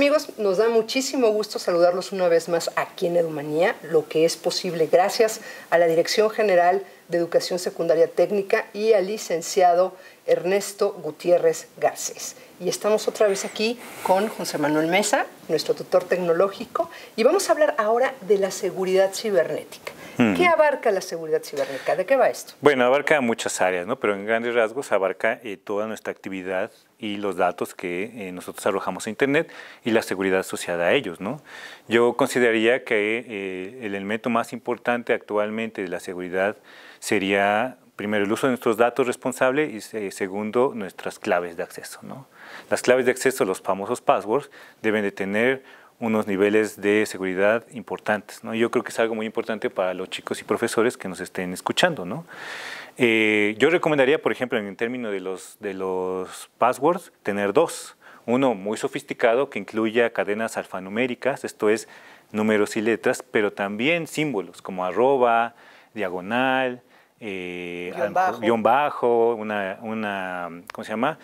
amigos, nos da muchísimo gusto saludarlos una vez más aquí en Edumanía, lo que es posible gracias a la Dirección General de Educación Secundaria Técnica y al licenciado Ernesto Gutiérrez Garcés. Y estamos otra vez aquí con José Manuel Mesa, nuestro tutor tecnológico, y vamos a hablar ahora de la seguridad cibernética. ¿Qué abarca la seguridad cibernética? ¿De qué va esto? Bueno, abarca muchas áreas, ¿no? pero en grandes rasgos abarca eh, toda nuestra actividad y los datos que eh, nosotros arrojamos a Internet y la seguridad asociada a ellos. ¿no? Yo consideraría que eh, el elemento más importante actualmente de la seguridad sería, primero, el uso de nuestros datos responsable y, segundo, nuestras claves de acceso. ¿no? Las claves de acceso, los famosos passwords, deben de tener unos niveles de seguridad importantes. ¿no? Yo creo que es algo muy importante para los chicos y profesores que nos estén escuchando. ¿no? Eh, yo recomendaría, por ejemplo, en términos de los, de los passwords, tener dos. Uno muy sofisticado que incluya cadenas alfanuméricas, esto es números y letras, pero también símbolos como arroba, diagonal, eh, guión, bajo. bajo. una, una, ¿cómo se llama?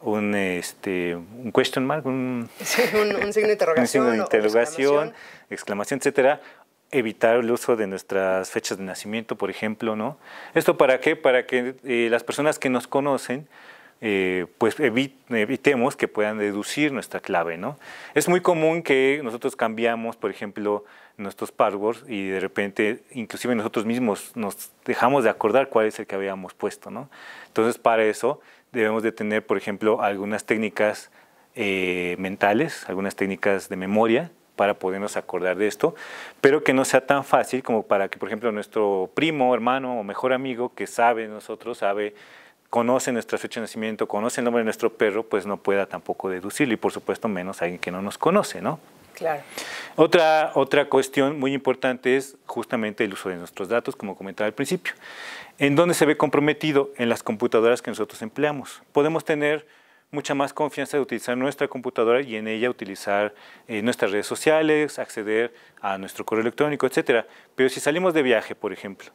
un, este, un question mark, un, signo de interrogación, exclamación. etcétera, evitar el uso de nuestras fechas de nacimiento, por ejemplo, ¿no? ¿Esto para qué? Para que eh, las personas que nos conocen, eh, pues evitemos que puedan deducir nuestra clave, ¿no? Es muy común que nosotros cambiamos, por ejemplo, nuestros passwords y de repente, inclusive nosotros mismos nos dejamos de acordar cuál es el que habíamos puesto, ¿no? Entonces, para eso debemos de tener, por ejemplo, algunas técnicas eh, mentales, algunas técnicas de memoria para podernos acordar de esto, pero que no sea tan fácil como para que, por ejemplo, nuestro primo, hermano o mejor amigo que sabe nosotros, sabe, conoce nuestra fecha de nacimiento, conoce el nombre de nuestro perro, pues no pueda tampoco deducirlo y por supuesto menos alguien que no nos conoce, ¿no? Claro. Otra, cuestión muy importante es justamente el uso de nuestros datos, como comentaba al principio. ¿En dónde se ve comprometido? En las computadoras que nosotros empleamos. Podemos tener mucha más confianza de utilizar nuestra computadora y en ella utilizar eh, nuestras redes sociales, acceder a nuestro correo electrónico, etc. Pero si salimos de viaje, por ejemplo,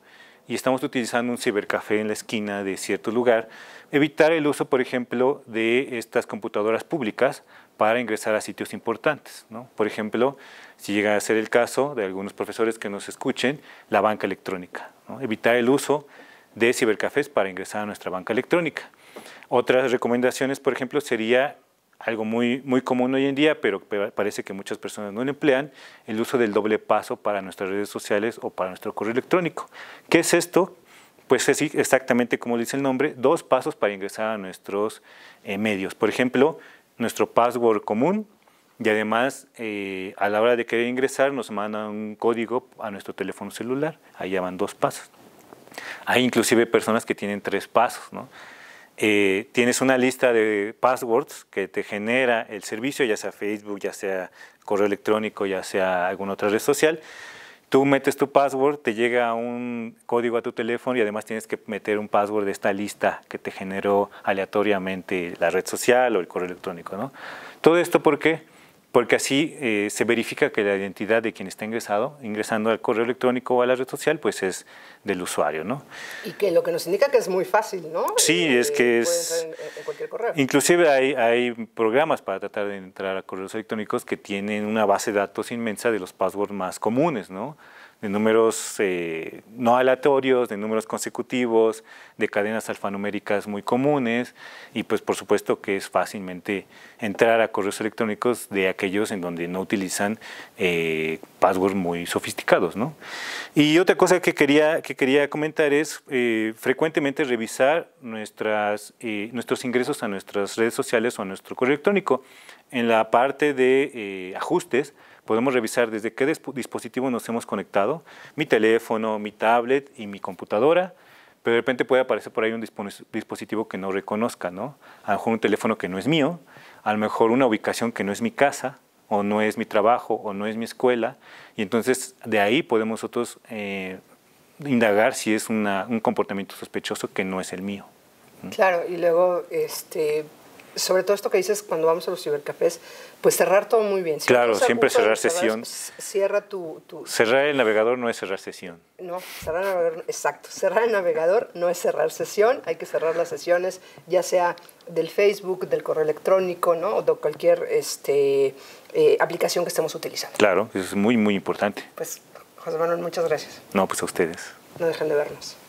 y estamos utilizando un cibercafé en la esquina de cierto lugar, evitar el uso, por ejemplo, de estas computadoras públicas para ingresar a sitios importantes. Por ejemplo, si llega a ser el caso de algunos profesores que nos escuchen, la banca electrónica. Evitar el uso de cibercafés para ingresar a nuestra banca electrónica. Otras recomendaciones, por ejemplo, sería algo muy, muy común hoy en día, pero parece que muchas personas no lo emplean, el uso del doble paso para nuestras redes sociales o para nuestro correo electrónico. ¿Qué es esto? Pues es exactamente como dice el nombre, dos pasos para ingresar a nuestros eh, medios. Por ejemplo, nuestro password común y además eh, a la hora de querer ingresar nos manda un código a nuestro teléfono celular. Ahí ya van dos pasos. Hay inclusive personas que tienen tres pasos. Eh, tienes una lista de passwords que te genera el servicio, ya sea Facebook, ya sea correo electrónico, ya sea alguna otra red social. Tú metes tu password, te llega un código a tu teléfono y además tienes que meter un password de esta lista que te generó aleatoriamente la red social o el correo electrónico. ¿no? Todo esto por qué? Porque así eh, se verifica que la identidad de quien está ingresado, ingresando al correo electrónico o a la red social, pues es del usuario, ¿no? Y que lo que nos indica que es muy fácil, ¿no? Sí, es que es correo. Inclusive hay, hay programas para tratar de entrar a correos electrónicos que tienen una base de datos inmensa de los passwords más comunes, ¿no? de números eh, no aleatorios, de números consecutivos, de cadenas alfanuméricas muy comunes y pues por supuesto que es fácilmente entrar a correos electrónicos de aquellos en donde no utilizan eh, passwords muy sofisticados. Y otra cosa que quería, que quería comentar es eh, frecuentemente revisar nuestras, eh, nuestros ingresos a nuestras redes sociales o a nuestro correo electrónico. En la parte de eh, ajustes, podemos revisar desde qué dispositivo nos hemos conectado, mi teléfono, mi tablet y mi computadora, pero de repente puede aparecer por ahí un dispositivo que no reconozca, ¿no? A lo mejor un teléfono que no es mío, a lo mejor una ubicación que no es mi casa, o no es mi trabajo, o no es mi escuela, y entonces de ahí podemos nosotros eh, indagar si es un comportamiento sospechoso que no es el mío. Claro, y luego este, sobre todo esto que dices cuando vamos a los cibercafés, pues cerrar todo muy bien. claro, siempre cerrar sesión. Pues, cierra tu, Cerrar el navegador no es cerrar sesión. No, cerrar el navegador, exacto. Cerrar el navegador no es cerrar sesión, hay que cerrar las sesiones, ya sea del Facebook, del correo electrónico, ¿no? O de cualquier este, eh, aplicación que estemos utilizando. Claro, eso es muy, muy importante. Pues, José Manuel, muchas gracias. No, pues a ustedes. No dejen de vernos.